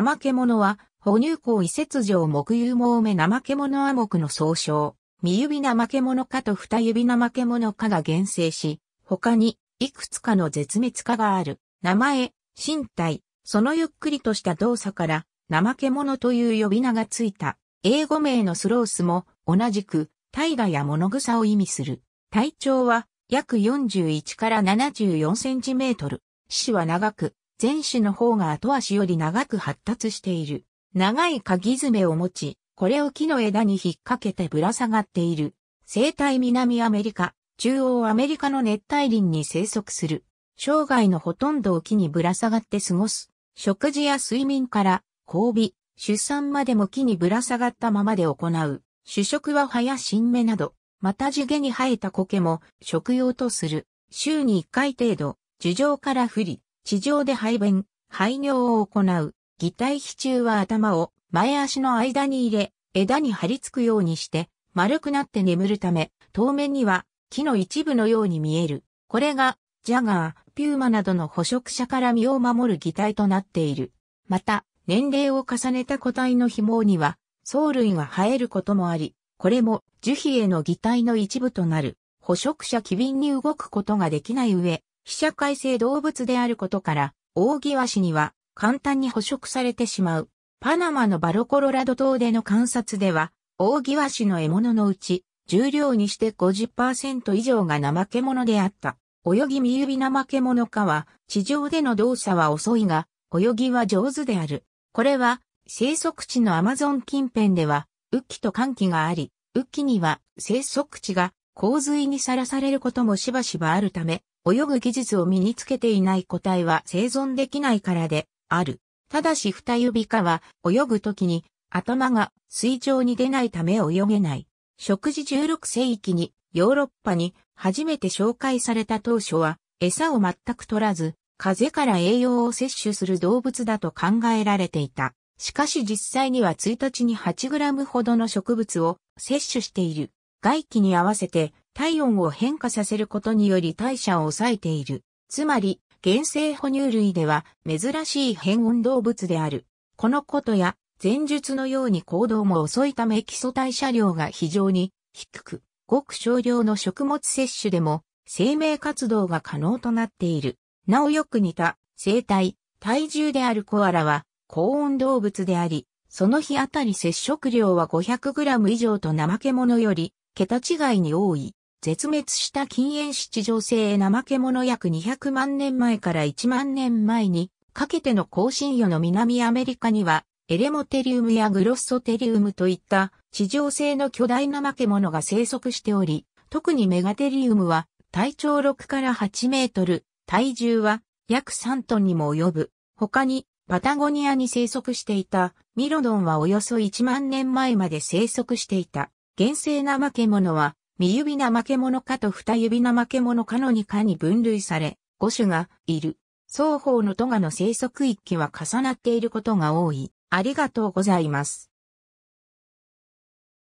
怠け者は、哺乳口異節上木有毛目怠け者亜目の総称、三指怠け者かと二指怠け者かが厳正し、他に、いくつかの絶滅化がある。名前、身体、そのゆっくりとした動作から、怠け者という呼び名がついた。英語名のスロースも、同じく、大河や物草を意味する。体長は、約41から74センチメートル。死は長く、前種の方が後足より長く発達している。長い鍵爪を持ち、これを木の枝に引っ掛けてぶら下がっている。生態南アメリカ、中央アメリカの熱帯林に生息する。生涯のほとんどを木にぶら下がって過ごす。食事や睡眠から交尾、出産までも木にぶら下がったままで行う。主食は葉や新芽など、また地毛に生えた苔も食用とする。週に1回程度、樹上から降り、地上で排便、排尿を行う。擬態皮中は頭を前足の間に入れ、枝に張り付くようにして、丸くなって眠るため、当面には木の一部のように見える。これが、ジャガー、ピューマなどの捕食者から身を守る擬態となっている。また、年齢を重ねた個体の紐には、藻類が生えることもあり、これも樹皮への擬態の一部となる。捕食者機敏に動くことができない上、被写界性動物であることから、オオギワシには簡単に捕食されてしまう。パナマのバロコロラド島での観察では、オオギワシの獲物のうち、重量にして50%以上が怠け者であった。泳ぎ身指怠け者かは、地上での動作は遅いが、泳ぎは上手である。これは、生息地のアマゾン近辺では、雨季と寒季があり、雨季には生息地が洪水にさらされることもしばしばあるため、泳ぐ技術を身につけていない個体は生存できないからである。ただし二指化は泳ぐ時に頭が水上に出ないため泳げない。食事16世紀にヨーロッパに初めて紹介された当初は餌を全く取らず風から栄養を摂取する動物だと考えられていた。しかし実際には1日に 8g ほどの植物を摂取している。外気に合わせて体温を変化させることにより代謝を抑えている。つまり、原生哺乳類では珍しい変温動物である。このことや、前述のように行動も遅いため基礎代謝量が非常に低く、ごく少量の食物摂取でも生命活動が可能となっている。なおよく似た生体、体重であるコアラは高温動物であり、その日あたり摂食量は 500g 以上と怠け者より桁違いに多い。絶滅した禁煙七女性怠け者約200万年前から1万年前にかけての更新魚の南アメリカにはエレモテリウムやグロッソテリウムといった地上性の巨大怠け者が生息しており、特にメガテリウムは体長6から8メートル、体重は約3トンにも及ぶ。他にパタゴニアに生息していたミロドンはおよそ1万年前まで生息していた。原生怠け者は三指負け者かと二指負け者かの二かに分類され、五種がいる。双方のトガの生息域は重なっていることが多い。ありがとうございます。